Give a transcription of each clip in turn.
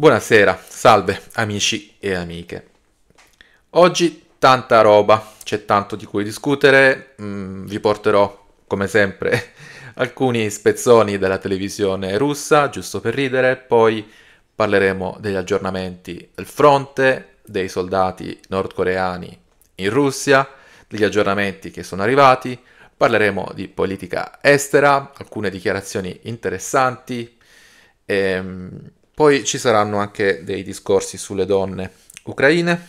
Buonasera, salve amici e amiche. Oggi tanta roba, c'è tanto di cui discutere, mm, vi porterò come sempre alcuni spezzoni della televisione russa, giusto per ridere, poi parleremo degli aggiornamenti del fronte, dei soldati nordcoreani in Russia, degli aggiornamenti che sono arrivati, parleremo di politica estera, alcune dichiarazioni interessanti. E, ehm, poi ci saranno anche dei discorsi sulle donne ucraine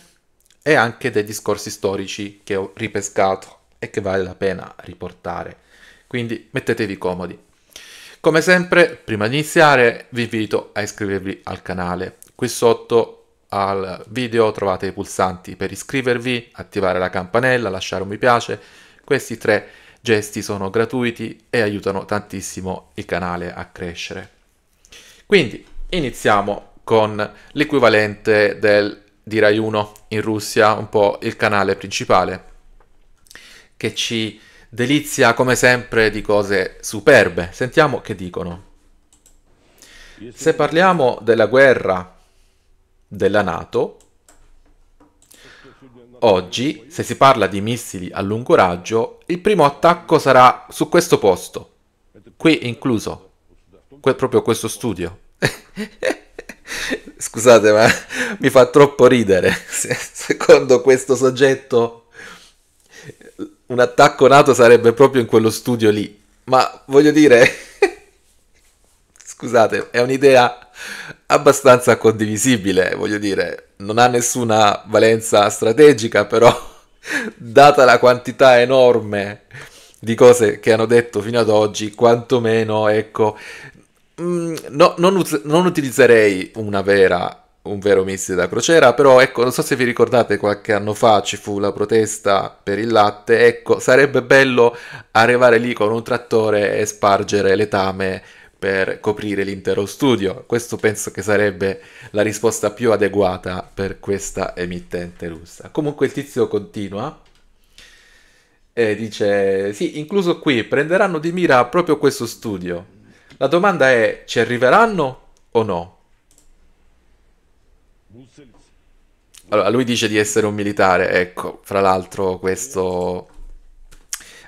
e anche dei discorsi storici che ho ripescato e che vale la pena riportare. Quindi mettetevi comodi. Come sempre, prima di iniziare, vi invito a iscrivervi al canale. Qui sotto al video trovate i pulsanti per iscrivervi, attivare la campanella, lasciare un mi piace. Questi tre gesti sono gratuiti e aiutano tantissimo il canale a crescere. Quindi, Iniziamo con l'equivalente del, di Rai 1 in Russia, un po' il canale principale, che ci delizia come sempre di cose superbe. Sentiamo che dicono. Se parliamo della guerra della Nato, oggi, se si parla di missili a lungo raggio, il primo attacco sarà su questo posto, qui incluso, que- proprio questo studio. Scusate, ma mi fa troppo ridere. Se, secondo questo soggetto, un attacco nato sarebbe proprio in quello studio lì. Ma voglio dire, scusate, è un'idea abbastanza condivisibile, voglio dire, non ha nessuna valenza strategica, però data la quantità enorme di cose che hanno detto fino ad oggi, quantomeno, ecco, Mm, no, non, uz- non, utilizzerei una vera, un vero missile da crociera, però ecco, non so se vi ricordate qualche anno fa ci fu la protesta per il latte, ecco, sarebbe bello arrivare lì con un trattore e spargere letame per coprire l'intero studio. Questo penso che sarebbe la risposta più adeguata per questa emittente russa. Comunque il tizio continua e dice: Sì, incluso qui prenderanno di mira proprio questo studio. La domanda è, ci arriveranno o no? Allora, lui dice di essere un militare, ecco, fra l'altro questo...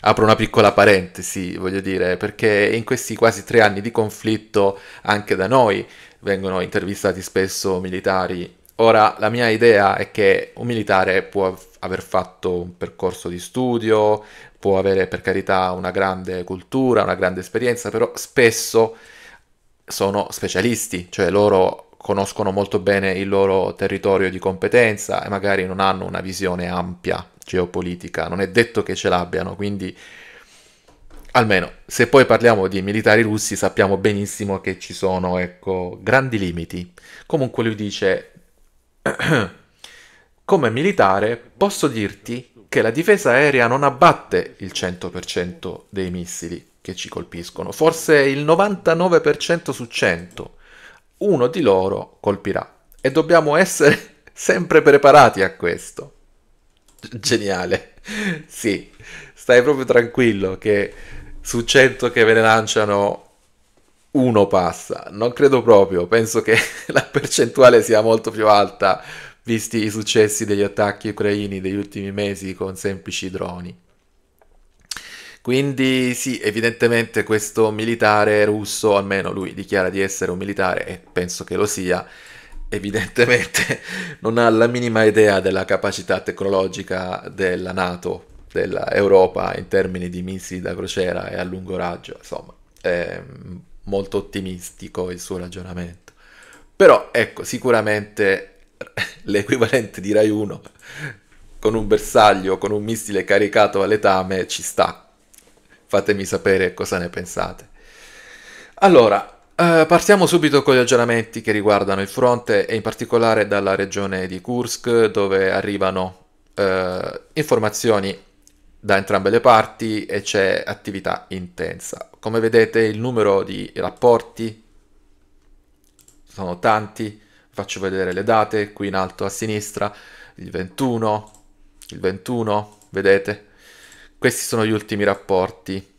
Apro una piccola parentesi, voglio dire, perché in questi quasi tre anni di conflitto anche da noi vengono intervistati spesso militari. Ora, la mia idea è che un militare può aver fatto un percorso di studio, può avere per carità una grande cultura, una grande esperienza, però spesso sono specialisti, cioè loro conoscono molto bene il loro territorio di competenza e magari non hanno una visione ampia geopolitica, non è detto che ce l'abbiano, quindi almeno se poi parliamo di militari russi sappiamo benissimo che ci sono ecco, grandi limiti. Comunque lui dice come militare posso dirti che la difesa aerea non abbatte il 100% dei missili che ci colpiscono, forse il 99% su 100, uno di loro colpirà e dobbiamo essere sempre preparati a questo. Geniale, sì, stai proprio tranquillo che su 100 che ve ne lanciano uno passa, non credo proprio, penso che la percentuale sia molto più alta visti i successi degli attacchi ucraini degli ultimi mesi con semplici droni. Quindi sì, evidentemente questo militare russo, almeno lui dichiara di essere un militare e penso che lo sia, evidentemente non ha la minima idea della capacità tecnologica della Nato, dell'Europa in termini di missili da crociera e a lungo raggio, insomma, è molto ottimistico il suo ragionamento. Però ecco, sicuramente l'equivalente di Rai 1 con un bersaglio, con un missile caricato a letame, ci sta. Fatemi sapere cosa ne pensate. Allora, eh, partiamo subito con gli aggiornamenti che riguardano il fronte e in particolare dalla regione di Kursk dove arrivano eh, informazioni da entrambe le parti e c'è attività intensa. Come vedete il numero di rapporti sono tanti, faccio vedere le date qui in alto a sinistra, il 21, il 21, vedete? Questi sono gli ultimi rapporti.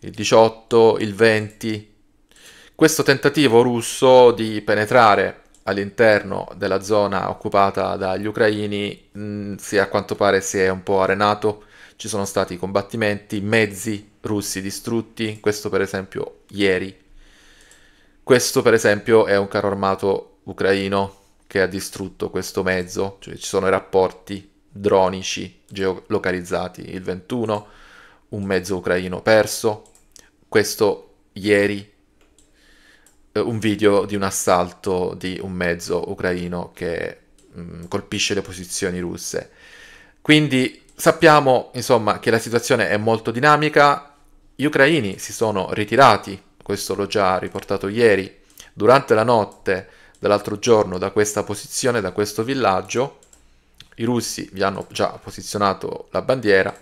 Il 18, il 20. Questo tentativo russo di penetrare all'interno della zona occupata dagli ucraini mh, mm, si, a quanto pare si è un po' arenato. Ci sono stati combattimenti, mezzi russi distrutti, questo per esempio ieri questo per esempio è un carro armato ucraino che ha distrutto questo mezzo, cioè ci sono i rapporti dronici geolocalizzati, il 21, un mezzo ucraino perso, questo ieri eh, un video di un assalto di un mezzo ucraino che mh, mm, colpisce le posizioni russe. Quindi sappiamo insomma che la situazione è molto dinamica, gli ucraini si sono ritirati questo l'ho già riportato ieri, durante la notte dell'altro giorno da questa posizione, da questo villaggio, i russi vi hanno già posizionato la bandiera,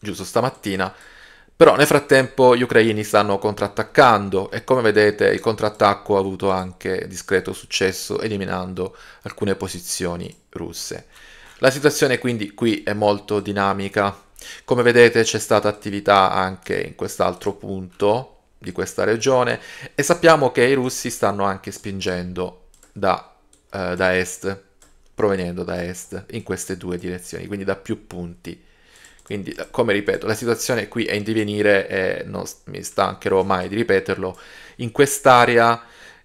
giusto stamattina, però nel frattempo gli ucraini stanno contrattaccando e come vedete il contrattacco ha avuto anche discreto successo eliminando alcune posizioni russe. La situazione quindi qui è molto dinamica. Come vedete c'è stata attività anche in quest'altro punto di questa regione e sappiamo che i russi stanno anche spingendo da, eh, da est, provenendo da est, in queste due direzioni, quindi da più punti. Quindi, come ripeto, la situazione qui è in divenire e non mi stancherò mai di ripeterlo. In quest'area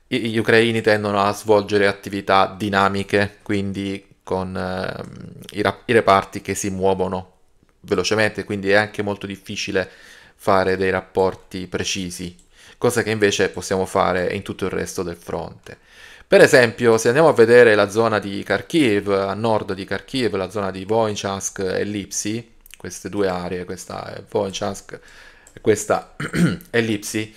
gli ucraini tendono a svolgere attività dinamiche, quindi con eh, i, i reparti che si muovono velocemente, quindi è anche molto difficile fare dei rapporti precisi, cosa che invece possiamo fare in tutto il resto del fronte. Per esempio, se andiamo a vedere la zona di Kharkiv, a nord di Kharkiv, la zona di Voinchansk e Lipsi, queste due aree, questa è eh, Voinchansk e questa è Lipsi,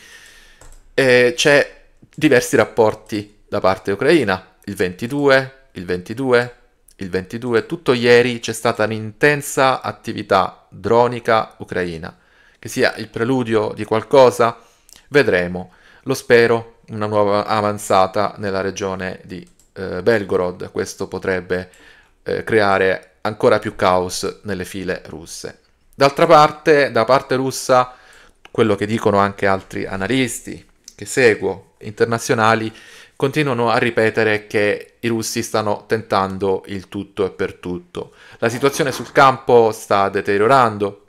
eh, c'è diversi rapporti da parte ucraina, il 22, il 22, il 22, tutto ieri c'è stata un'intensa attività dronica ucraina. Che sia il preludio di qualcosa? Vedremo. Lo spero, una nuova avanzata nella regione di eh, Belgorod. Questo potrebbe eh, creare ancora più caos nelle file russe. D'altra parte, da parte russa, quello che dicono anche altri analisti che seguo internazionali continuano a ripetere che i russi stanno tentando il tutto e per tutto. La situazione sul campo sta deteriorando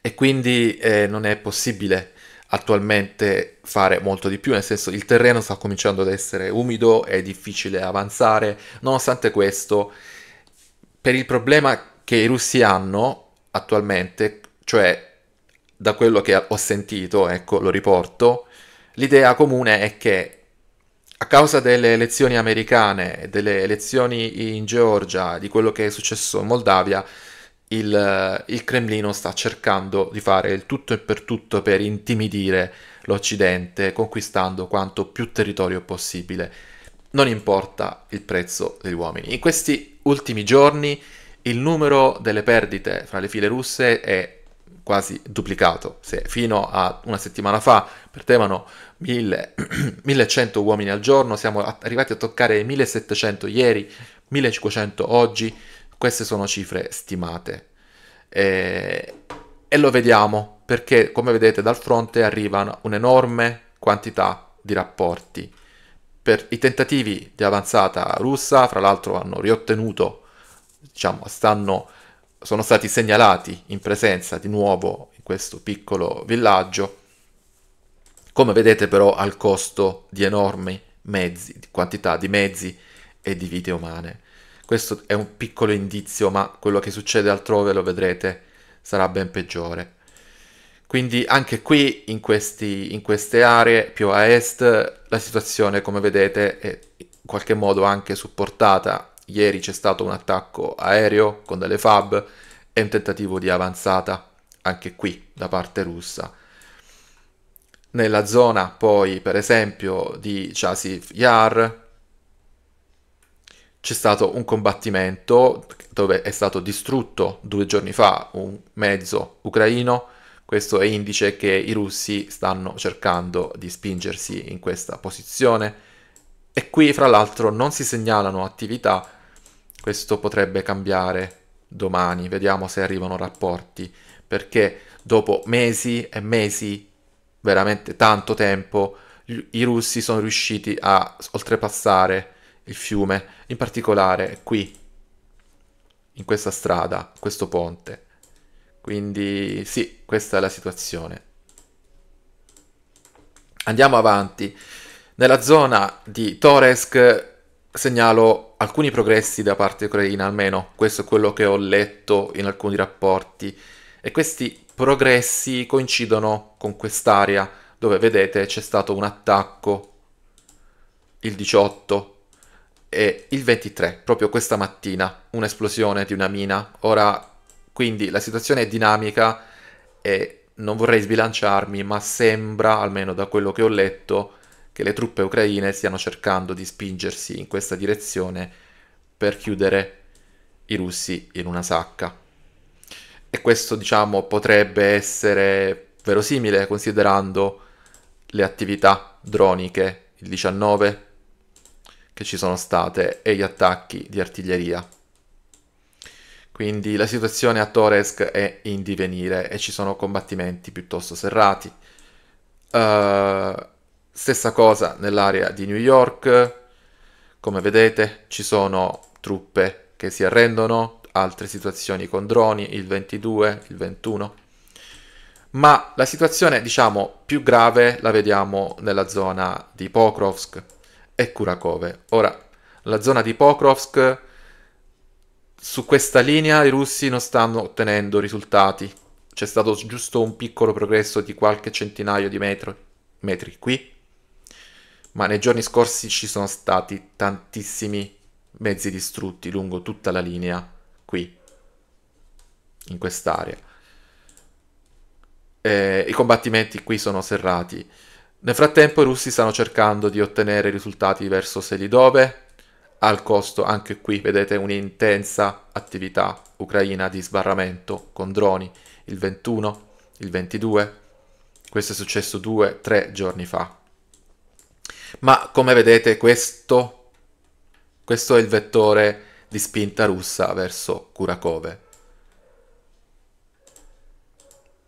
e quindi eh, non è possibile attualmente fare molto di più, nel senso il terreno sta cominciando ad essere umido, è difficile avanzare, nonostante questo per il problema che i russi hanno attualmente, cioè da quello che ho sentito, ecco, lo riporto, l'idea comune è che a causa delle elezioni americane, delle elezioni in Georgia, di quello che è successo in Moldavia, il, eh, il Cremlino sta cercando di fare il tutto e per tutto per intimidire l'Occidente, conquistando quanto più territorio possibile. Non importa il prezzo degli uomini. In questi ultimi giorni il numero delle perdite fra le file russe è quasi duplicato. Se fino a una settimana fa perdevano 1000, 1100 uomini al giorno, siamo arrivati a toccare 1700 ieri, 1500 oggi, queste sono cifre stimate. E, e lo vediamo perché, come vedete, dal fronte arriva un'enorme quantità di rapporti. Per i tentativi di avanzata russa, fra l'altro, hanno riottenuto, diciamo, stanno sono stati segnalati in presenza di nuovo in questo piccolo villaggio, come vedete però al costo di enormi mezzi, di quantità di mezzi e di vite umane. Questo è un piccolo indizio, ma quello che succede altrove lo vedrete sarà ben peggiore. Quindi anche qui, in, questi, in, queste aree più a est, la situazione, come vedete, è in qualche modo anche supportata Ieri c'è stato un attacco aereo con delle FAB e un tentativo di avanzata anche qui da parte russa. Nella zona poi, per esempio, di Chasiv Yar c'è stato un combattimento dove è stato distrutto due giorni fa un mezzo ucraino. Questo è indice che i russi stanno cercando di spingersi in questa posizione e qui, fra l'altro, non si segnalano attività, questo potrebbe cambiare domani, vediamo se arrivano rapporti, perché dopo mesi e mesi, veramente tanto tempo, i russi sono riusciti a oltrepassare il fiume, in particolare qui, in questa strada, questo ponte. Quindi sì, questa è la situazione. Andiamo avanti. Nella zona di Toresk segnalo alcuni progressi da parte ucraina, almeno questo è quello che ho letto in alcuni rapporti, e questi progressi coincidono con quest'area dove vedete c'è stato un attacco il 18 e il 23, proprio questa mattina, un'esplosione di una mina. Ora, quindi la situazione è dinamica e non vorrei sbilanciarmi, ma sembra, almeno da quello che ho letto, che le truppe ucraine stiano cercando di spingersi in questa direzione per chiudere i russi in una sacca. E questo, diciamo, potrebbe essere verosimile considerando le attività droniche il 19 che ci sono state e gli attacchi di artiglieria. Quindi la situazione a Toresc è in divenire e ci sono combattimenti piuttosto serrati. Eh, Stessa cosa nell'area di New York, come vedete ci sono truppe che si arrendono, altre situazioni con droni, il 22, il 21. Ma la situazione, diciamo, più grave la vediamo nella zona di Pokrovsk e Kurakove. Ora, la zona di Pokrovsk, su questa linea i russi non stanno ottenendo risultati. C'è stato giusto un piccolo progresso di qualche centinaio di metro, metri qui, ma nei giorni scorsi ci sono stati tantissimi mezzi distrutti lungo tutta la linea qui, in quest'area. I combattimenti qui sono serrati. Nel frattempo i russi stanno cercando di ottenere risultati verso Selidove, al costo anche qui vedete un'intensa attività ucraina di sbarramento con droni il 21, il 22, questo è successo due, tre giorni fa. Ma come vedete questo, questo è il vettore di spinta russa verso Kurakove.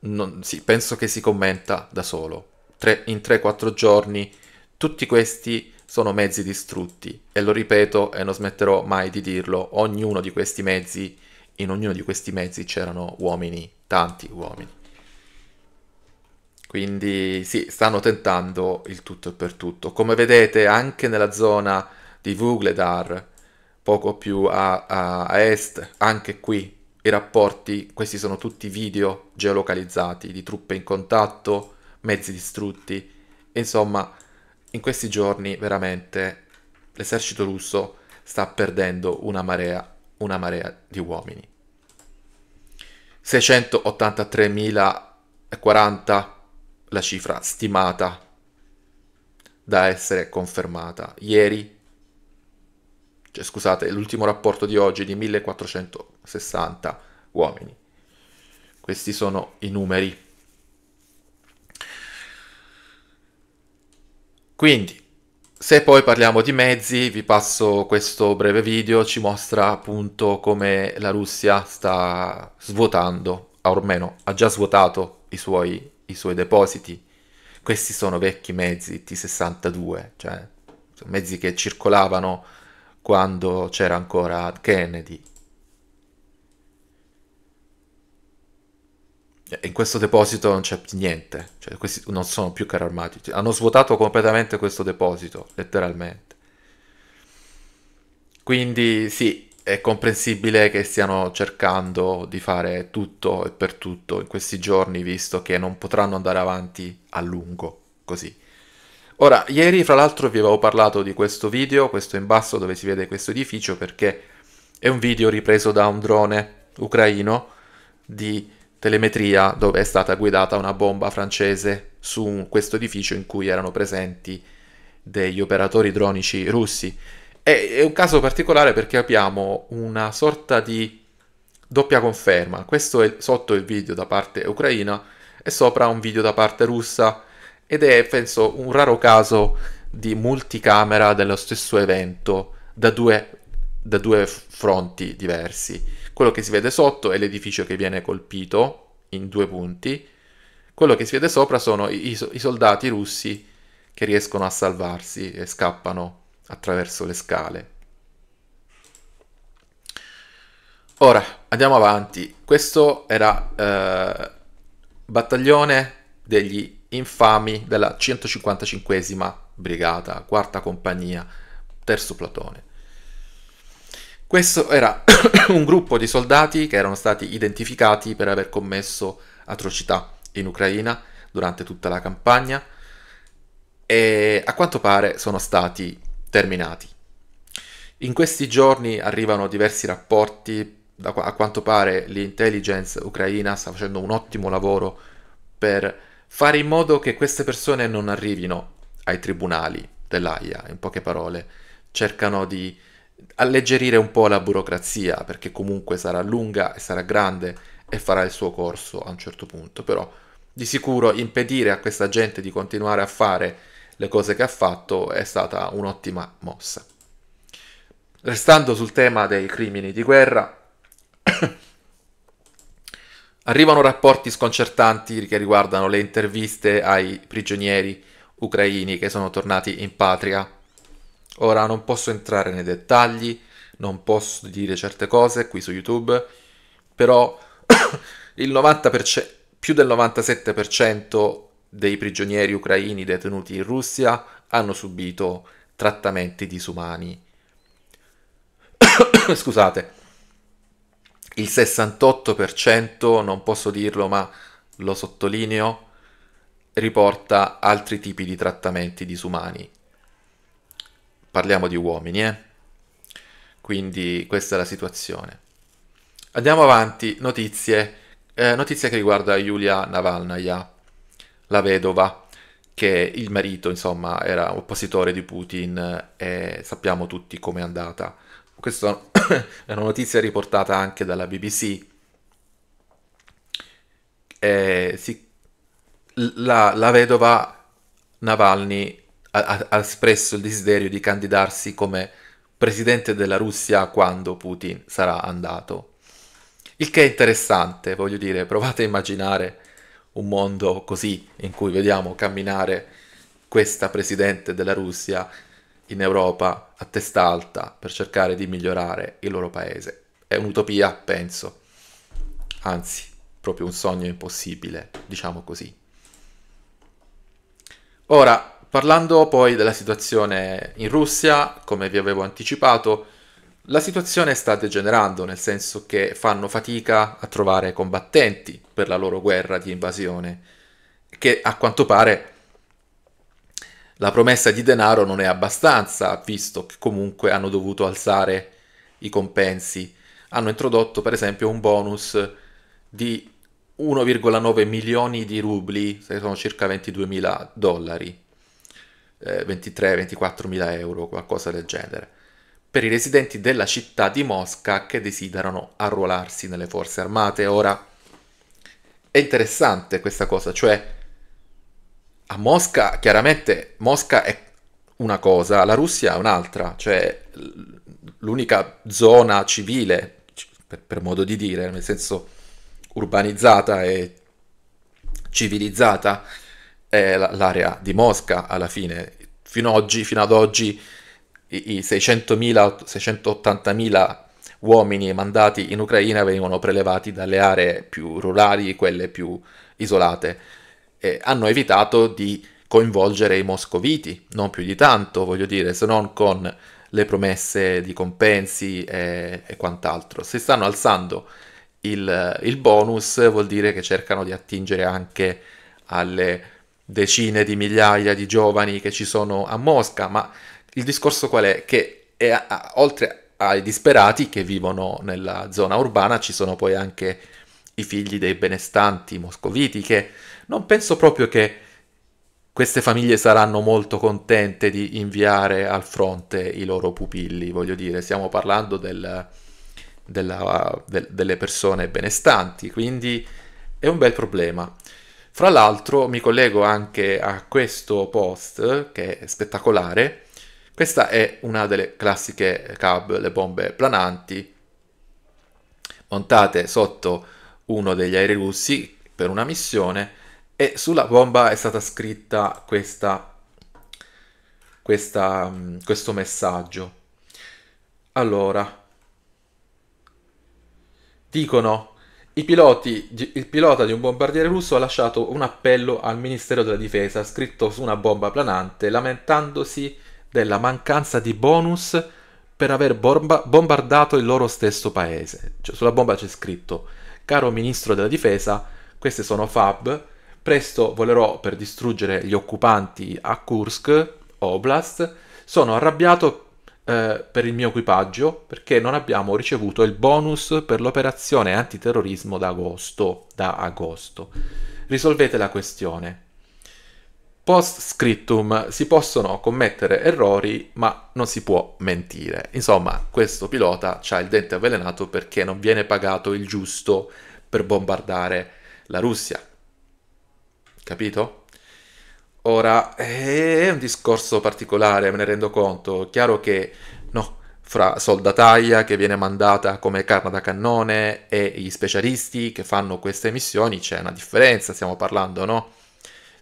Non, sì, penso che si commenta da solo. Tre, in 3-4 giorni tutti questi sono mezzi distrutti e lo ripeto e non smetterò mai di dirlo, ognuno di questi mezzi, in ognuno di questi mezzi c'erano uomini, tanti uomini. Quindi sì, stanno tentando il tutto e per tutto. Come vedete anche nella zona di Vugledar, poco più a, a, a est, anche qui i rapporti, questi sono tutti video geolocalizzati di truppe in contatto, mezzi distrutti, insomma in questi giorni veramente l'esercito russo sta perdendo una marea, una marea di uomini. 683.040 la cifra stimata da essere confermata. Ieri, cioè, scusate, l'ultimo rapporto di oggi è di 1460 uomini. Questi sono i numeri. Quindi, se poi parliamo di mezzi, vi passo questo breve video, ci mostra appunto come la Russia sta svuotando, o almeno ha già svuotato i suoi i suoi depositi. Questi sono vecchi mezzi T-62, cioè mezzi che circolavano quando c'era ancora Kennedy. In questo deposito non c'è niente, cioè questi non sono più carri armati, cioè, hanno svuotato completamente questo deposito, letteralmente. Quindi sì, è comprensibile che stiano cercando di fare tutto e per tutto in questi giorni, visto che non potranno andare avanti a lungo così. Ora, ieri fra l'altro vi avevo parlato di questo video, questo in basso dove si vede questo edificio, perché è un video ripreso da un drone ucraino di telemetria dove è stata guidata una bomba francese su questo edificio in cui erano presenti degli operatori dronici russi è, è un caso particolare perché abbiamo una sorta di doppia conferma. Questo è sotto il video da parte ucraina e sopra un video da parte russa ed è, penso, un raro caso di multicamera dello stesso evento da due, da due fronti diversi. Quello che si vede sotto è l'edificio che viene colpito in due punti, quello che si vede sopra sono i, i soldati russi che riescono a salvarsi e scappano attraverso le scale. Ora, andiamo avanti. Questo era eh, battaglione degli infami della 155 brigata, quarta compagnia, terzo platone. Questo era un gruppo di soldati che erano stati identificati per aver commesso atrocità in Ucraina durante tutta la campagna e a quanto pare sono stati terminati. In questi giorni arrivano diversi rapporti, a quanto pare l'intelligence ucraina sta facendo un ottimo lavoro per fare in modo che queste persone non arrivino ai tribunali dell'AIA, in poche parole, cercano di alleggerire un po' la burocrazia, perché comunque sarà lunga e sarà grande e farà il suo corso a un certo punto, però di sicuro impedire a questa gente di continuare a fare le cose che ha fatto è stata un'ottima mossa. Restando sul tema dei crimini di guerra, arrivano rapporti sconcertanti che riguardano le interviste ai prigionieri ucraini che sono tornati in patria. Ora non posso entrare nei dettagli, non posso dire certe cose qui su YouTube, però il 90%, più del 97% dei prigionieri ucraini detenuti in Russia hanno subito trattamenti disumani. Scusate, il 68%, non posso dirlo ma lo sottolineo, riporta altri tipi di trattamenti disumani. Parliamo di uomini, eh? Quindi questa è la situazione. Andiamo avanti, notizie. Eh, notizia che riguarda Yulia Navalnaya la vedova, che il marito, insomma, era oppositore di Putin e sappiamo tutti com'è andata. Questa è una notizia riportata anche dalla BBC. Si... La, la, vedova Navalny ha, ha espresso il desiderio di candidarsi come presidente della Russia quando Putin sarà andato. Il che è interessante, voglio dire, provate a immaginare un mondo così in cui vediamo camminare questa presidente della Russia in Europa a testa alta per cercare di migliorare il loro paese. È un'utopia, penso, anzi, proprio un sogno impossibile, diciamo così. Ora, parlando poi della situazione in Russia, come vi avevo anticipato, la situazione sta degenerando, nel senso che fanno fatica a trovare combattenti per la loro guerra di invasione, che a quanto pare la promessa di denaro non è abbastanza, visto che comunque hanno dovuto alzare i compensi. Hanno introdotto per esempio un bonus di 1,9 milioni di rubli, che sono circa 22 mila dollari, eh, 23-24 mila euro, qualcosa del genere per i residenti della città di Mosca che desiderano arruolarsi nelle forze armate. Ora, è interessante questa cosa, cioè a Mosca, chiaramente Mosca è una cosa, la Russia è un'altra, cioè l'unica zona civile, per, per modo di dire, nel senso urbanizzata e civilizzata, è l'area di Mosca alla fine. Fino ad oggi, fino ad oggi i, 600.000, 680.000 uomini mandati in Ucraina venivano prelevati dalle aree più rurali, quelle più isolate. E hanno evitato di coinvolgere i moscoviti, non più di tanto, voglio dire, se non con le promesse di compensi e, e quant'altro. Se stanno alzando il, il, bonus vuol dire che cercano di attingere anche alle decine di migliaia di giovani che ci sono a Mosca, ma il discorso qual è? Che è a, a, oltre ai disperati che vivono nella zona urbana ci sono poi anche i figli dei benestanti moscoviti che non penso proprio che queste famiglie saranno molto contente di inviare al fronte i loro pupilli, voglio dire, stiamo parlando del, della, de, delle persone benestanti, quindi è un bel problema. Fra l'altro mi collego anche a questo post che è spettacolare questa è una delle classiche cab, le bombe plananti, montate sotto uno degli aerei russi per una missione e sulla bomba è stata scritta questa, questa, mm, questo messaggio. Allora, dicono Piloti, il pilota di un bombardiere russo ha lasciato un appello al Ministero della Difesa scritto su una bomba planante lamentandosi della mancanza di bonus per aver bomba- bombardato il loro stesso paese. Cioè, sulla bomba c'è scritto, caro ministro della difesa, queste sono FAB, presto volerò per distruggere gli occupanti a Kursk, Oblast, sono arrabbiato eh, per il mio equipaggio perché non abbiamo ricevuto il bonus per l'operazione antiterrorismo d'agosto. Da agosto. Risolvete la questione. Post scriptum si possono commettere errori, ma non si può mentire. Insomma, questo pilota ha il dente avvelenato perché non viene pagato il giusto per bombardare la Russia. Capito? Ora, è un discorso particolare, me ne rendo conto. Chiaro che, no, fra soldataglia che viene mandata come carne da cannone e gli specialisti che fanno queste missioni c'è una differenza, stiamo parlando, no?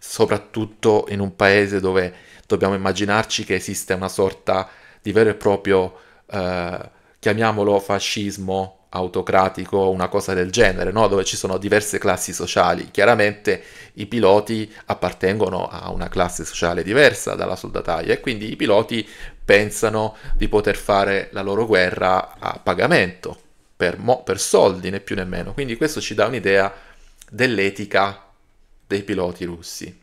soprattutto in un paese dove dobbiamo immaginarci che esiste una sorta di vero e proprio, eh, chiamiamolo fascismo autocratico, o una cosa del genere, no? dove ci sono diverse classi sociali. Chiaramente i piloti appartengono a una classe sociale diversa dalla soldataglia e quindi i piloti pensano di poter fare la loro guerra a pagamento, per, mo- per soldi né più né meno. Quindi questo ci dà un'idea dell'etica dei piloti russi.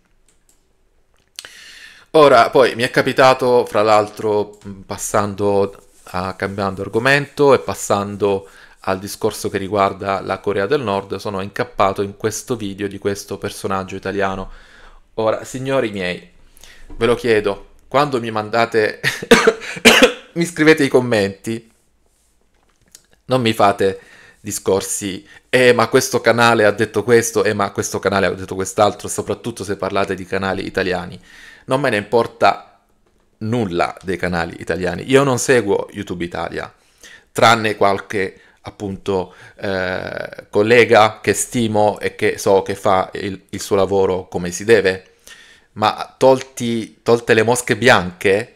Ora, poi mi è capitato, fra l'altro, passando a, cambiando argomento e passando al discorso che riguarda la Corea del Nord, sono incappato in questo video di questo personaggio italiano. Ora, signori miei, ve lo chiedo, quando mi mandate, mi scrivete i commenti, non mi fate discorsi, eh ma questo canale ha detto questo, eh ma questo canale ha detto quest'altro, soprattutto se parlate di canali italiani. Non me ne importa nulla dei canali italiani. Io non seguo YouTube Italia, tranne qualche appunto eh, collega che stimo e che so che fa il, il suo lavoro come si deve. Ma tolti, tolte le mosche bianche,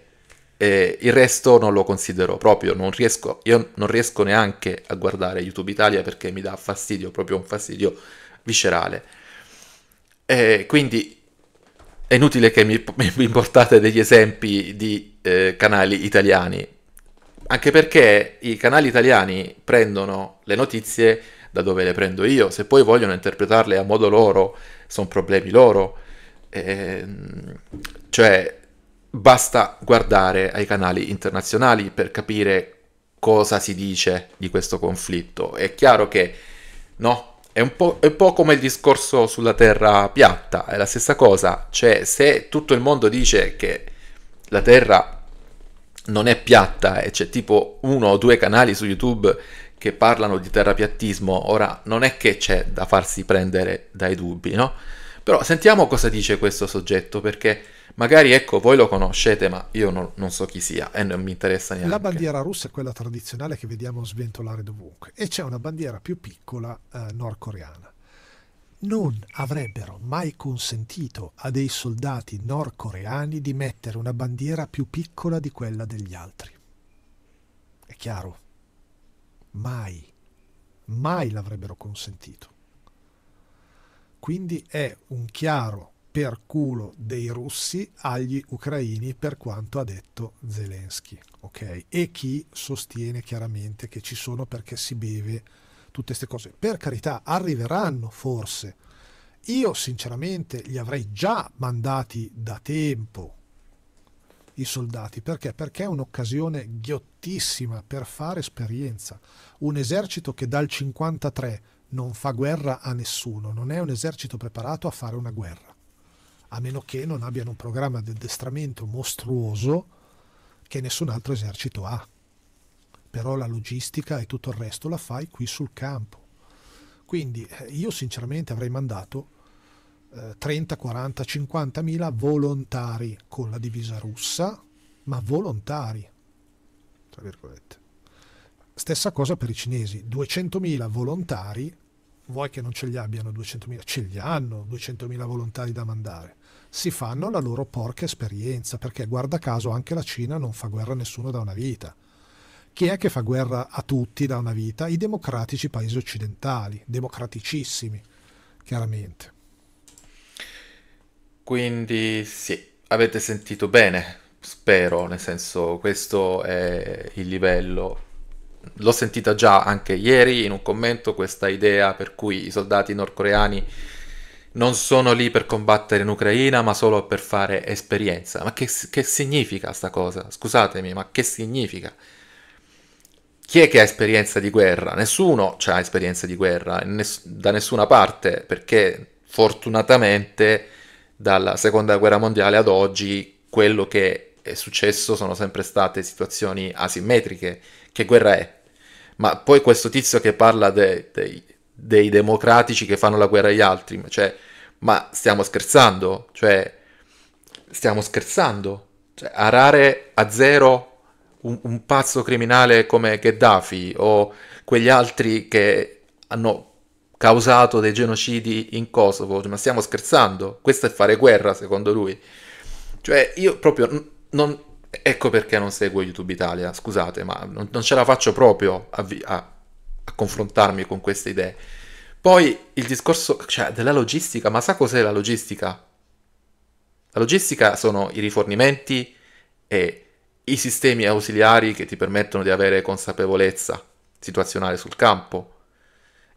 e il resto non lo considero proprio, non riesco, io non riesco neanche a guardare YouTube Italia perché mi dà fastidio, proprio un fastidio viscerale. E quindi è inutile che mi, mi portate degli esempi di eh, canali italiani, anche perché i canali italiani prendono le notizie da dove le prendo io, se poi vogliono interpretarle a modo loro, sono problemi loro. E, ehm, cioè, Basta guardare ai canali internazionali per capire cosa si dice di questo conflitto. È chiaro che, no, è un, è un po', come il discorso sulla terra piatta, è la stessa cosa. Cioè, se tutto il mondo dice che la terra non è piatta e c'è tipo uno o due canali su YouTube che parlano di terrapiattismo, ora non è che c'è da farsi prendere dai dubbi, no? Però sentiamo cosa dice questo soggetto perché Magari ecco, voi lo conoscete, ma io non, non, so chi sia e non mi interessa neanche. La bandiera russa è quella tradizionale che vediamo sventolare dovunque e c'è una bandiera più piccola eh, nordcoreana. Non avrebbero mai consentito a dei soldati nordcoreani di mettere una bandiera più piccola di quella degli altri. È chiaro? Mai, mai l'avrebbero consentito. Quindi è un chiaro per culo dei russi agli ucraini per quanto ha detto Zelensky. Okay? E chi sostiene chiaramente che ci sono perché si beve tutte queste cose. Per carità, arriveranno forse. Io sinceramente li avrei già mandati da tempo i soldati perché? Perché è un'occasione ghiottissima per fare esperienza. Un esercito che dal 53 non fa guerra a nessuno, non è un esercito preparato a fare una guerra a meno che non abbiano un programma di addestramento mostruoso che nessun altro esercito ha. Però la logistica e tutto il resto la fai qui sul campo. Quindi eh, io sinceramente avrei mandato eh, 30, 40, 50 mila volontari con la divisa russa, ma volontari, tra virgolette. Stessa cosa per i cinesi, 200.000 volontari, vuoi che non ce li abbiano 200.000, ce li hanno 200.000 volontari da mandare si fanno la loro porca esperienza, perché guarda caso anche la Cina non fa guerra a nessuno da una vita. Chi è che fa guerra a tutti da una vita? I democratici paesi occidentali, democraticissimi, chiaramente. Quindi sì, avete sentito bene, spero, nel senso questo è il livello. L'ho sentita già anche ieri in un commento questa idea per cui i soldati nordcoreani non sono lì per combattere in Ucraina, ma solo per fare esperienza. Ma che, che significa sta cosa? Scusatemi, ma che significa? Chi è che ha esperienza di guerra? Nessuno ha esperienza di guerra, ness- da nessuna parte, perché fortunatamente dalla seconda guerra mondiale ad oggi quello che è successo sono sempre state situazioni asimmetriche. Che guerra è? Ma poi questo tizio che parla dei... De- dei democratici che fanno la guerra agli altri, cioè ma stiamo scherzando? Cioè, stiamo scherzando? Cioè, arare a zero un, un pazzo criminale come Gheddafi o quegli altri che hanno causato dei genocidi in Kosovo, cioè, ma stiamo scherzando? Questo è fare guerra, secondo lui. Cioè, io proprio non... Ecco perché non seguo YouTube Italia, scusate, ma non, non ce la faccio proprio a, vi... a... a confrontarmi con queste idee. Poi il discorso cioè, della logistica, ma sa cos'è la logistica? La logistica sono i rifornimenti e i sistemi ausiliari che ti permettono di avere consapevolezza situazionale sul campo.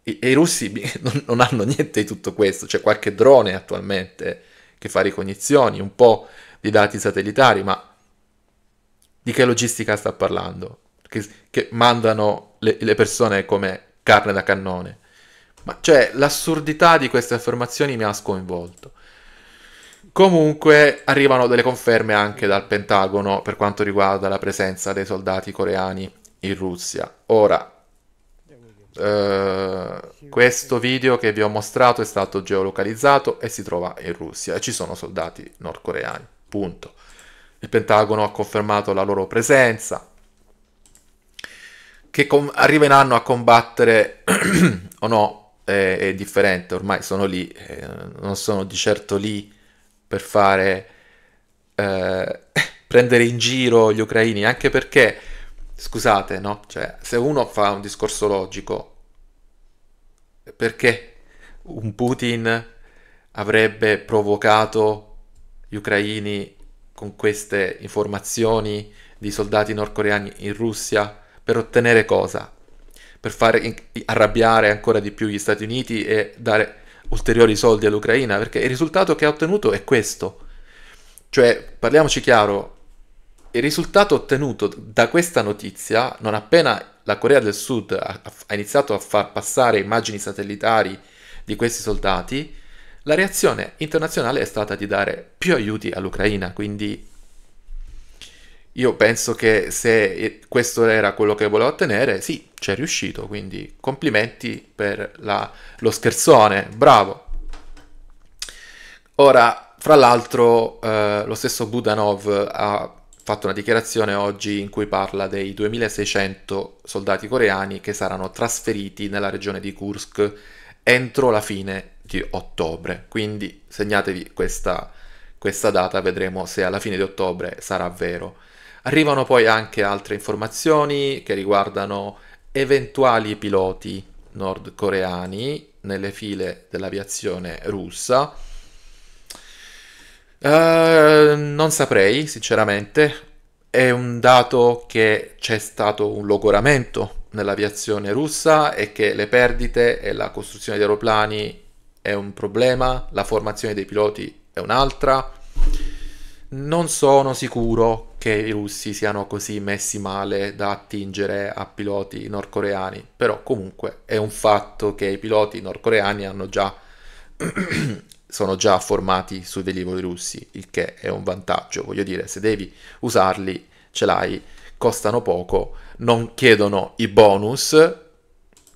E, i russi non, non, hanno niente di tutto questo, c'è qualche drone attualmente che fa ricognizioni, un po' di dati satellitari, ma di che logistica sta parlando? Che, che mandano le, le persone come carne da cannone. Ma cioè, l'assurdità di queste affermazioni mi ha sconvolto. Comunque arrivano delle conferme anche dal Pentagono per quanto riguarda la presenza dei soldati coreani in Russia. Ora, eh, questo video che vi ho mostrato è stato geolocalizzato e si trova in Russia e ci sono soldati nordcoreani, punto. Il Pentagono ha confermato la loro presenza, che arriveranno a combattere o no è, è differente, ormai sono lì, eh, non sono di certo lì per fare... Eh, prendere in giro gli ucraini, anche perché, scusate, no? Cioè, se uno fa un discorso logico, perché un Putin avrebbe provocato gli ucraini con queste informazioni di soldati nordcoreani in Russia per ottenere cosa? per far arrabbiare ancora di più gli Stati Uniti e dare ulteriori soldi all'Ucraina, perché il risultato che ha ottenuto è questo. Cioè, parliamoci chiaro, il risultato ottenuto da questa notizia, non appena la Corea del Sud ha iniziato a far passare immagini satellitari di questi soldati, la reazione internazionale è stata di dare più aiuti all'Ucraina, quindi io penso che se questo era quello che volevo ottenere, sì, ci è riuscito, quindi complimenti per la, lo scherzone, bravo. Ora, fra l'altro, eh, lo stesso Budanov ha fatto una dichiarazione oggi in cui parla dei 2600 soldati coreani che saranno trasferiti nella regione di Kursk entro la fine di ottobre. Quindi segnatevi questa, questa data, vedremo se alla fine di ottobre sarà vero. Arrivano poi anche altre informazioni che riguardano eventuali piloti nordcoreani nelle file dell'aviazione russa. Uh, non saprei, sinceramente. È un dato che c'è stato un logoramento nell'aviazione russa e che le perdite e la costruzione di aeroplani è un problema, la formazione dei piloti è un'altra. Non sono sicuro che i russi siano così messi male da attingere a piloti nordcoreani, però comunque è un fatto che i piloti nordcoreani hanno già sono già formati sui velivoli russi, il che è un vantaggio, voglio dire, se devi usarli ce l'hai, costano poco, non chiedono i bonus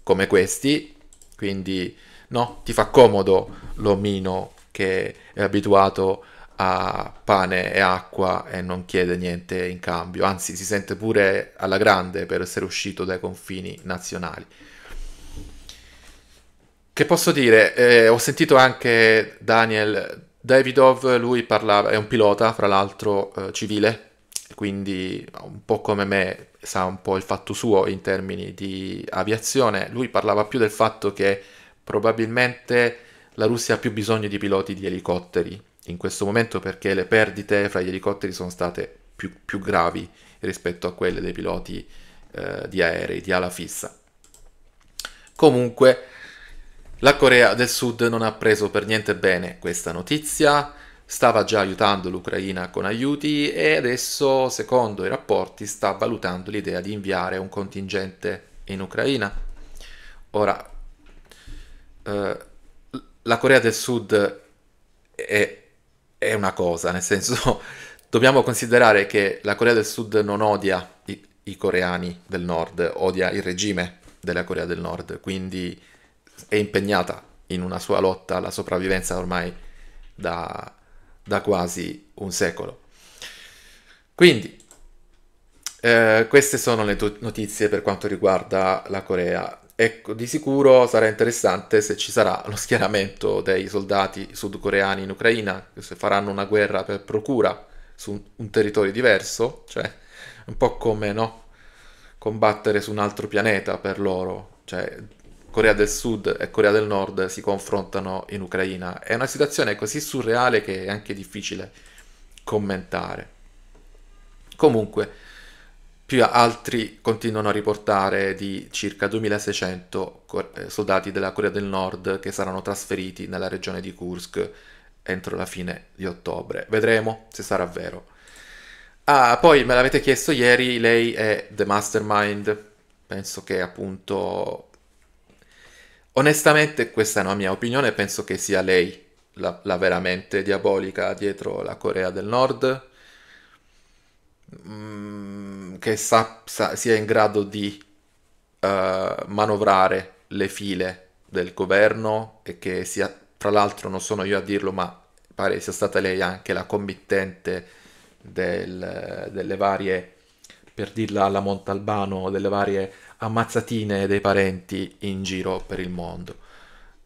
come questi, quindi no, ti fa comodo l'omino che è abituato a ha pane e acqua e non chiede niente in cambio, anzi si sente pure alla grande per essere uscito dai confini nazionali. Che posso dire? Eh, ho sentito anche Daniel Davidov, lui parlava, è un pilota, fra l'altro eh, civile, quindi un po' come me sa un po' il fatto suo in termini di aviazione, lui parlava più del fatto che probabilmente la Russia ha più bisogno di piloti di elicotteri in questo momento perché le perdite fra gli elicotteri sono state più, più gravi rispetto a quelle dei piloti eh, di aerei di ala fissa. Comunque la Corea del Sud non ha preso per niente bene questa notizia, stava già aiutando l'Ucraina con aiuti e adesso, secondo i rapporti, sta valutando l'idea di inviare un contingente in Ucraina. Ora, eh, la Corea del Sud è è una cosa, nel senso dobbiamo considerare che la Corea del Sud non odia i, i coreani del Nord, odia il regime della Corea del Nord, quindi è impegnata in una sua lotta alla sopravvivenza ormai da, da quasi un secolo. Quindi, eh, queste sono le notizie per quanto riguarda la Corea Ecco, di sicuro sarà interessante se ci sarà lo schieramento dei soldati sudcoreani in Ucraina, se faranno una guerra per procura su un territorio diverso, cioè un po' come no, combattere su un altro pianeta per loro, cioè Corea del Sud e Corea del Nord si confrontano in Ucraina. È una situazione così surreale che è anche difficile commentare. Comunque, più altri continuano a riportare di circa 2600 eh, soldati della Corea del Nord che saranno trasferiti nella regione di Kursk entro la fine di ottobre. Vedremo se sarà vero. Ah, poi me l'avete chiesto ieri, lei è The Mastermind. Penso che appunto... Onestamente questa è una mia opinione, penso che sia lei la, la veramente diabolica dietro la Corea del Nord Mm, che sa, sa, sia in grado di uh, manovrare le file del governo e che sia, tra l'altro non sono io a dirlo, ma pare sia stata lei anche la committente del, delle varie, per dirla alla Montalbano, delle varie ammazzatine dei parenti in giro per il mondo.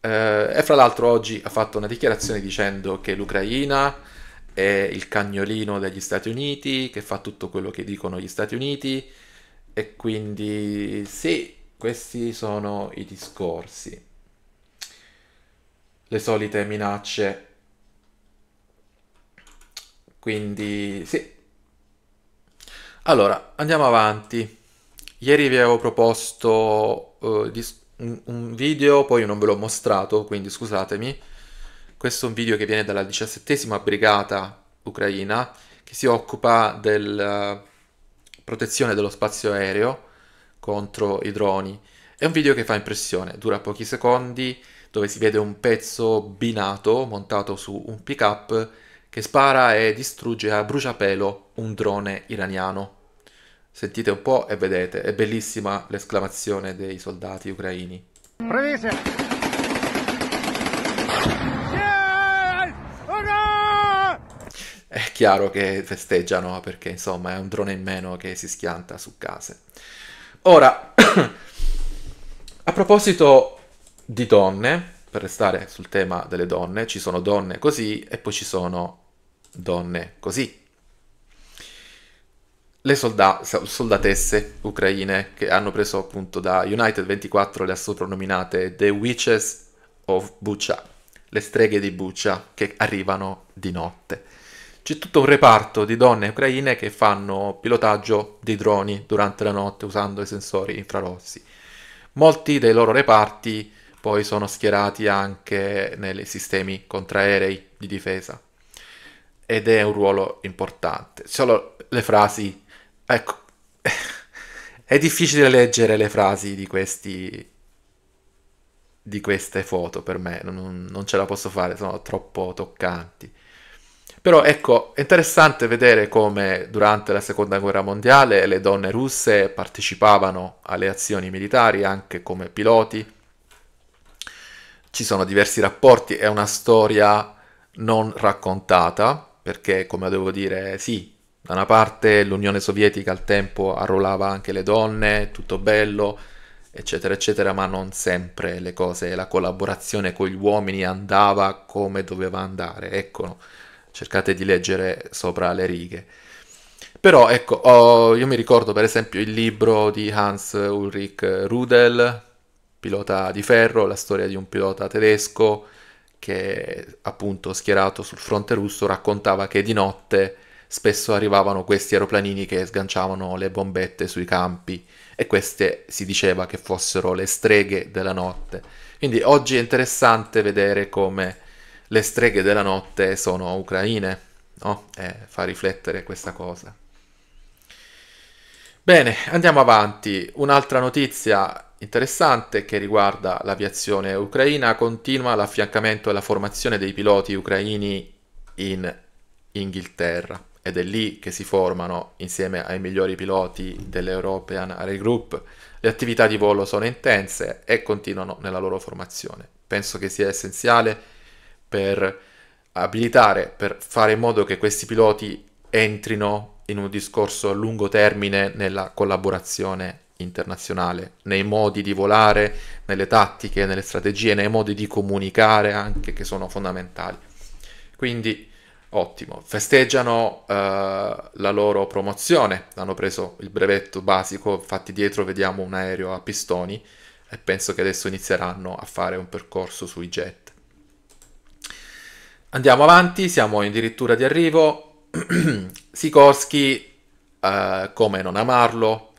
Eh, e fra l'altro oggi ha fatto una dichiarazione dicendo che l'Ucraina è il cagnolino degli Stati Uniti, che fa tutto quello che dicono gli Stati Uniti, e quindi sì, questi sono i discorsi. Le solite minacce. Quindi sì. Allora, andiamo avanti. Ieri vi avevo proposto uh, dis- un video, poi non ve l'ho mostrato, quindi scusatemi questo è un video che viene dalla 17 Brigata ucraina che si occupa della eh, protezione dello spazio aereo contro i droni. È un video che fa impressione, dura pochi secondi, dove si vede un pezzo binato montato su un pick-up che spara e distrugge a bruciapelo un drone iraniano. Sentite un po' e vedete, è bellissima l'esclamazione dei soldati ucraini. Previse. è chiaro che festeggiano perché insomma è un drone in meno che si schianta su case. Ora, a proposito di donne, per restare sul tema delle donne, ci sono donne così e poi ci sono donne così. Le solda- soldatesse ucraine che hanno preso appunto da United 24 le ha soprannominate The Witches of Bucha, le streghe di Bucha che arrivano di notte c'è tutto un reparto di donne ucraine che fanno pilotaggio dei droni durante la notte usando i sensori infrarossi. Molti dei loro reparti poi sono schierati anche nei sistemi contraerei di difesa ed è un ruolo importante. Solo le frasi, ecco, è difficile leggere le frasi di questi di queste foto per me, non, non ce la posso fare, sono troppo toccanti. Però ecco, è interessante vedere come durante la seconda guerra mondiale le donne russe partecipavano alle azioni militari anche come piloti. Ci sono diversi rapporti, è una storia non raccontata, perché come devo dire, sì, da una parte l'Unione Sovietica al tempo arruolava anche le donne, tutto bello, eccetera, eccetera, ma non sempre le cose, la collaborazione con gli uomini andava come doveva andare, eccolo. No cercate di leggere sopra le righe. Però ecco, oh, io mi ricordo per esempio il libro di Hans Ulrich Rudel, pilota di ferro, la storia di un pilota tedesco che appunto schierato sul fronte russo raccontava che di notte spesso arrivavano questi aeroplanini che sganciavano le bombette sui campi e queste si diceva che fossero le streghe della notte. Quindi oggi è interessante vedere come le streghe della notte sono ucraine, no? Eh, fa riflettere questa cosa. Bene, andiamo avanti. Un'altra notizia interessante che riguarda l'aviazione ucraina continua l'affiancamento e la formazione dei piloti ucraini in Inghilterra ed è lì che si formano, insieme ai migliori piloti dell'European Air Group, le attività di volo sono intense e continuano nella loro formazione. Penso che sia essenziale per abilitare, per fare in modo che questi piloti entrino in un discorso a lungo termine nella collaborazione internazionale, nei modi di volare, nelle tattiche, nelle strategie, nei modi di comunicare anche che sono fondamentali. Quindi ottimo, festeggiano eh, la loro promozione, hanno preso il brevetto basico, infatti dietro vediamo un aereo a pistoni e penso che adesso inizieranno a fare un percorso sui jet Andiamo avanti, siamo addirittura di arrivo. Sikorsky, eh, come non amarlo,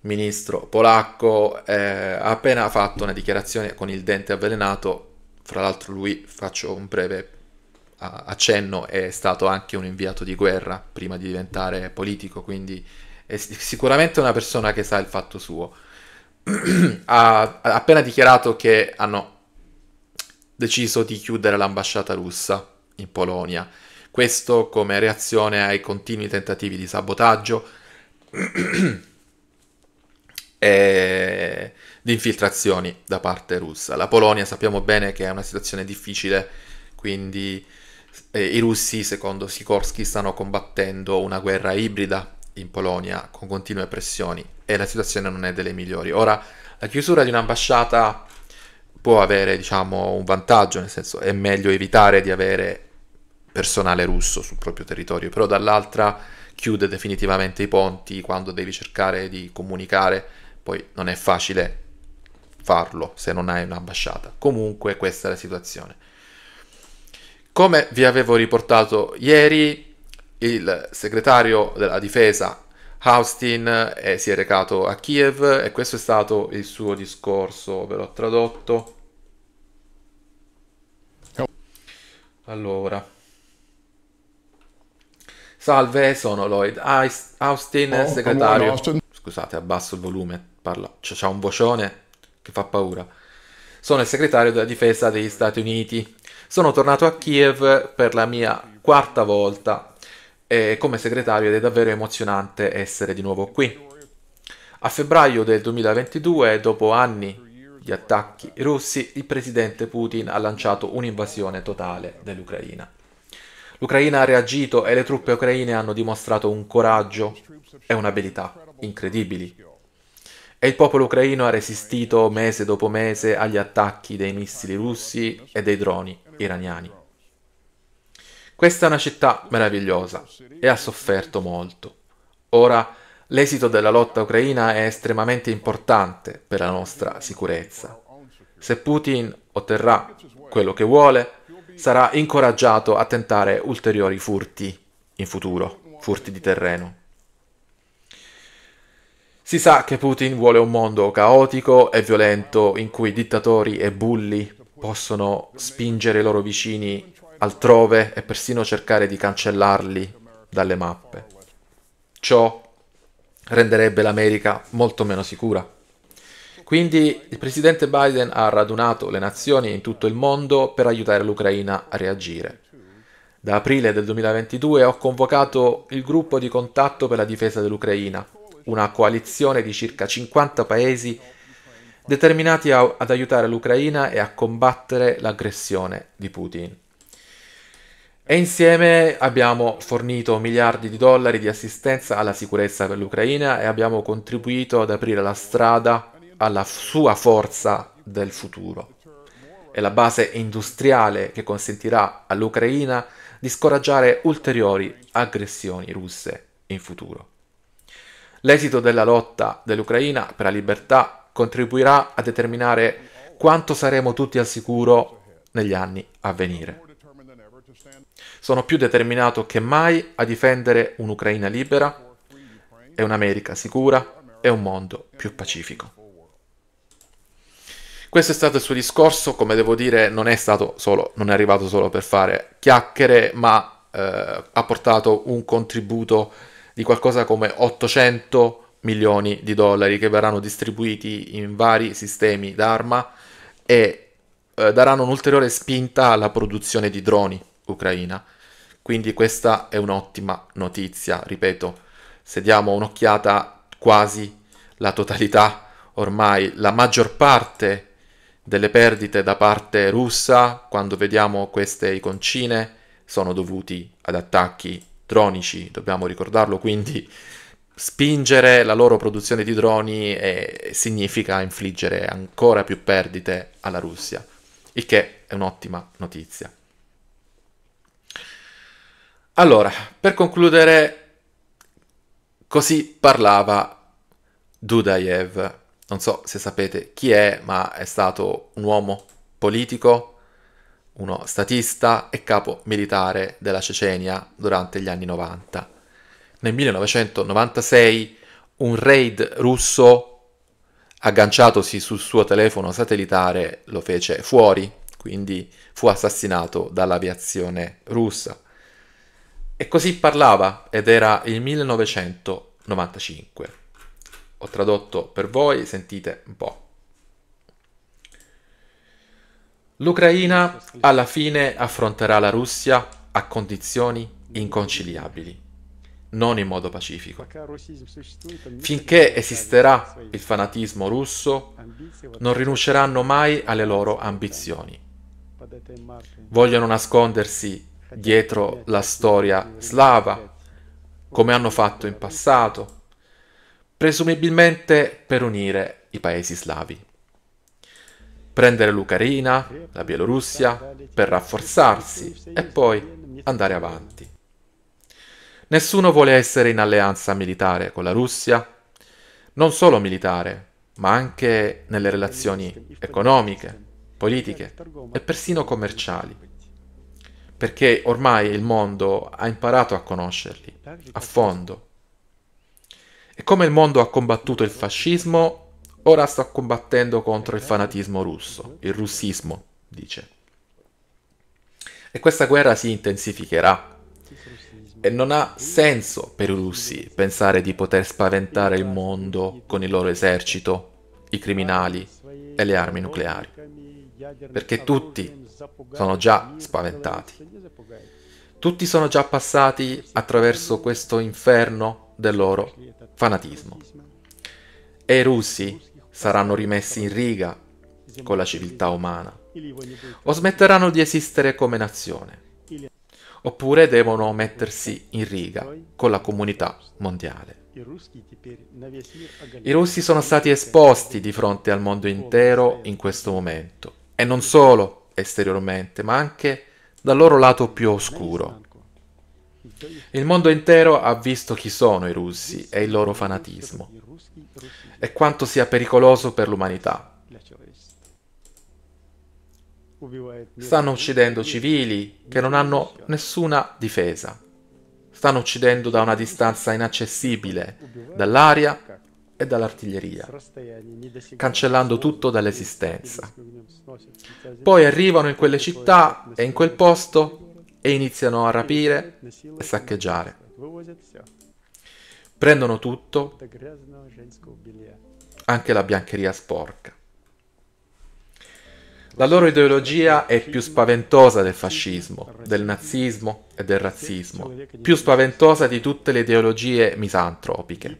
ministro polacco, eh, ha appena fatto una dichiarazione con il dente avvelenato. Fra l'altro lui, faccio un breve accenno, è stato anche un inviato di guerra prima di diventare politico, quindi è sicuramente una persona che sa il fatto suo. ha appena dichiarato che hanno deciso di chiudere l'ambasciata russa in Polonia. Questo come reazione ai continui tentativi di sabotaggio e di infiltrazioni da parte russa. La Polonia sappiamo bene che è una situazione difficile, quindi eh, i russi, secondo Sikorsky, stanno combattendo una guerra ibrida in Polonia con continue pressioni e la situazione non è delle migliori. Ora, la chiusura di un'ambasciata può avere diciamo, un vantaggio, nel senso è meglio evitare di avere personale russo sul proprio territorio, però dall'altra chiude definitivamente i ponti quando devi cercare di comunicare, poi non è facile farlo se non hai un'ambasciata. Comunque questa è la situazione. Come vi avevo riportato ieri, il segretario della difesa Austin eh, si è recato a Kiev e questo è stato il suo discorso, ve l'ho tradotto. Allora. Salve, sono Lloyd Austin, oh, segretario. Scusate, abbasso il volume, parla. C'ha un vocione che fa paura. Sono il segretario della difesa degli Stati Uniti. Sono tornato a Kiev per la mia quarta volta e come segretario ed è davvero emozionante essere di nuovo qui. A febbraio del 2022, dopo anni di attacchi russi, il presidente Putin ha lanciato un'invasione totale dell'Ucraina. L'Ucraina ha reagito e le truppe ucraine hanno dimostrato un coraggio e un'abilità incredibili. E il popolo ucraino ha resistito mese dopo mese agli attacchi dei missili russi e dei droni iraniani. Questa è una città meravigliosa e ha sofferto molto. Ora, l'esito della lotta ucraina è estremamente importante per la nostra sicurezza. Se Putin otterrà quello che vuole, sarà incoraggiato a tentare ulteriori furti in futuro, furti di terreno. Si sa che Putin vuole un mondo caotico e violento in cui dittatori e bulli possono spingere i loro vicini altrove e persino cercare di cancellarli dalle mappe. Ciò renderebbe l'America molto meno sicura. Quindi il presidente Biden ha radunato le nazioni in tutto il mondo per aiutare l'Ucraina a reagire. Da aprile del 2022 ho convocato il gruppo di contatto per la difesa dell'Ucraina, una coalizione di circa 50 paesi determinati a, ad aiutare l'Ucraina e a combattere l'aggressione di Putin. E insieme abbiamo fornito miliardi di dollari di assistenza alla sicurezza per l'Ucraina e abbiamo contribuito ad aprire la strada alla sua forza del futuro. È la base industriale che consentirà all'Ucraina di scoraggiare ulteriori aggressioni russe in futuro. L'esito della lotta dell'Ucraina per la libertà contribuirà a determinare quanto saremo tutti al sicuro negli anni a venire sono più determinato che mai a difendere un'Ucraina libera e un'America sicura e un mondo più pacifico. Questo è stato il suo discorso, come devo dire, non è, solo, non è arrivato solo per fare chiacchiere, ma eh, ha portato un contributo di qualcosa come 800 milioni di dollari che verranno distribuiti in vari sistemi d'arma e eh, daranno un'ulteriore spinta alla produzione di droni ucraina. Quindi questa è un'ottima notizia, ripeto, se diamo un'occhiata quasi la totalità, ormai la maggior parte delle perdite da parte russa, quando vediamo queste iconcine, sono dovuti ad attacchi dronici, dobbiamo ricordarlo, quindi spingere la loro produzione di droni eh, significa infliggere ancora più perdite alla Russia, il che è un'ottima notizia. Allora, per concludere, così parlava Dudayev. Non so se sapete chi è, ma è stato un uomo politico, uno statista e capo militare della Cecenia durante gli anni 90. Nel 1996 un raid russo, agganciatosi sul suo telefono satellitare, lo fece fuori, quindi fu assassinato dall'aviazione russa. E così parlava ed era il 1995. Ho tradotto per voi, sentite un po'. L'Ucraina alla fine affronterà la Russia a condizioni inconciliabili, non in modo pacifico. Finché esisterà il fanatismo russo, non rinunceranno mai alle loro ambizioni. Vogliono nascondersi dietro la storia slava, come hanno fatto in passato, presumibilmente per unire i paesi slavi. Prendere l'Ucraina, la Bielorussia, per rafforzarsi e poi andare avanti. Nessuno vuole essere in alleanza militare con la Russia, non solo militare, ma anche nelle relazioni economiche, politiche e persino commerciali perché ormai il mondo ha imparato a conoscerli a fondo. E come il mondo ha combattuto il fascismo, ora sta combattendo contro il fanatismo russo, il russismo, dice. E questa guerra si intensificherà. E non ha senso per i russi pensare di poter spaventare il mondo con il loro esercito, i criminali e le armi nucleari. Perché tutti sono già spaventati. Tutti sono già passati attraverso questo inferno del loro fanatismo. E i russi saranno rimessi in riga con la civiltà umana o smetteranno di esistere come nazione oppure devono mettersi in riga con la comunità mondiale. I russi sono stati esposti di fronte al mondo intero in questo momento e non solo, esteriormente, ma anche dal loro lato più oscuro. Il mondo intero ha visto chi sono i russi e il loro fanatismo e quanto sia pericoloso per l'umanità. Stanno uccidendo civili che non hanno nessuna difesa. Stanno uccidendo da una distanza inaccessibile, dall'aria e dall'artiglieria, cancellando tutto dall'esistenza. Poi arrivano in quelle città e in quel posto e iniziano a rapire e saccheggiare. Prendono tutto, anche la biancheria sporca. La loro ideologia è più spaventosa del fascismo, del nazismo e del razzismo, più spaventosa di tutte le ideologie misantropiche.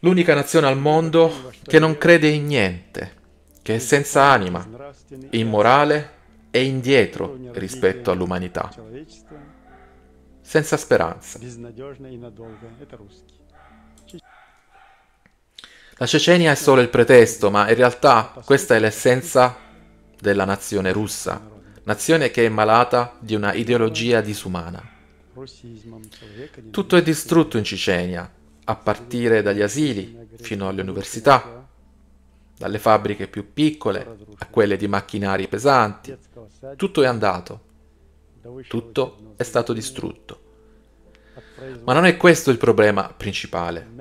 L'unica nazione al mondo che non crede in niente, che è senza anima, immorale e indietro rispetto all'umanità, senza speranza. La Cecenia è solo il pretesto, ma in realtà questa è l'essenza della nazione russa, nazione che è malata di una ideologia disumana. Tutto è distrutto in Cecenia, a partire dagli asili fino alle università, dalle fabbriche più piccole a quelle di macchinari pesanti. Tutto è andato, tutto è stato distrutto. Ma non è questo il problema principale.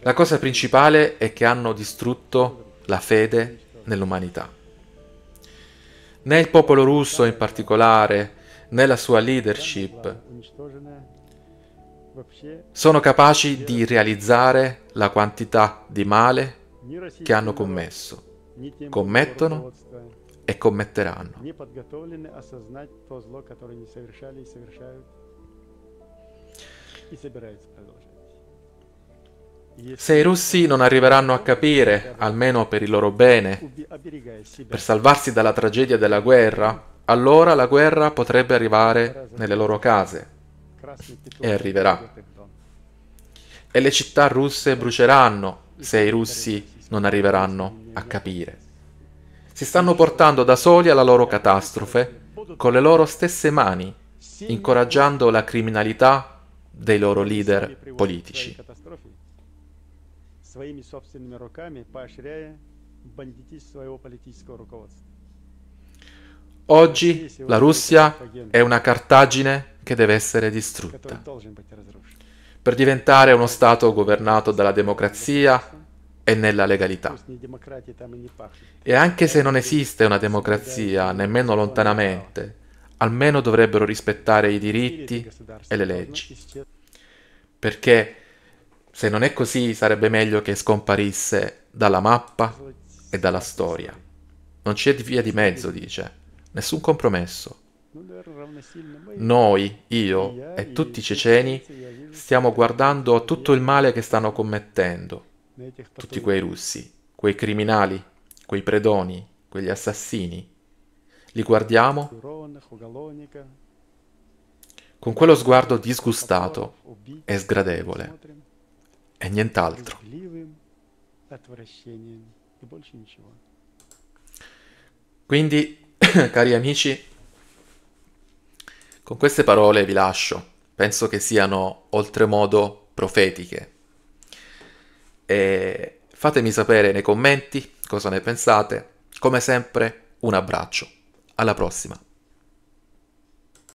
La cosa principale è che hanno distrutto la fede nell'umanità. Né il popolo russo in particolare, né la sua leadership sono capaci di realizzare la quantità di male che hanno commesso, commettono e commetteranno. Se i russi non arriveranno a capire, almeno per il loro bene, per salvarsi dalla tragedia della guerra, allora la guerra potrebbe arrivare nelle loro case. E arriverà. E le città russe bruceranno se i russi non arriveranno a capire. Si stanno portando da soli alla loro catastrofe con le loro stesse mani, incoraggiando la criminalità dei loro leader politici своими собственными руками, поощряя бандитизм своего политического руководства. Oggi la Russia è una Cartagine che deve essere distrutta. Per diventare uno Stato governato dalla democrazia e nella legalità. E anche se non esiste una democrazia, nemmeno lontanamente, almeno dovrebbero rispettare i diritti e le leggi. Perché se non è così, sarebbe meglio che scomparisse dalla mappa e dalla storia. Non c'è via di mezzo, dice. Nessun compromesso. Noi, io e tutti i ceceni stiamo guardando tutto il male che stanno commettendo. Tutti quei russi, quei criminali, quei predoni, quegli assassini. Li guardiamo con quello sguardo disgustato e sgradevole e nient'altro. Quindi, cari amici, con queste parole vi lascio. Penso che siano oltremodo profetiche. E fatemi sapere nei commenti cosa ne pensate. Come sempre, un abbraccio. Alla prossima.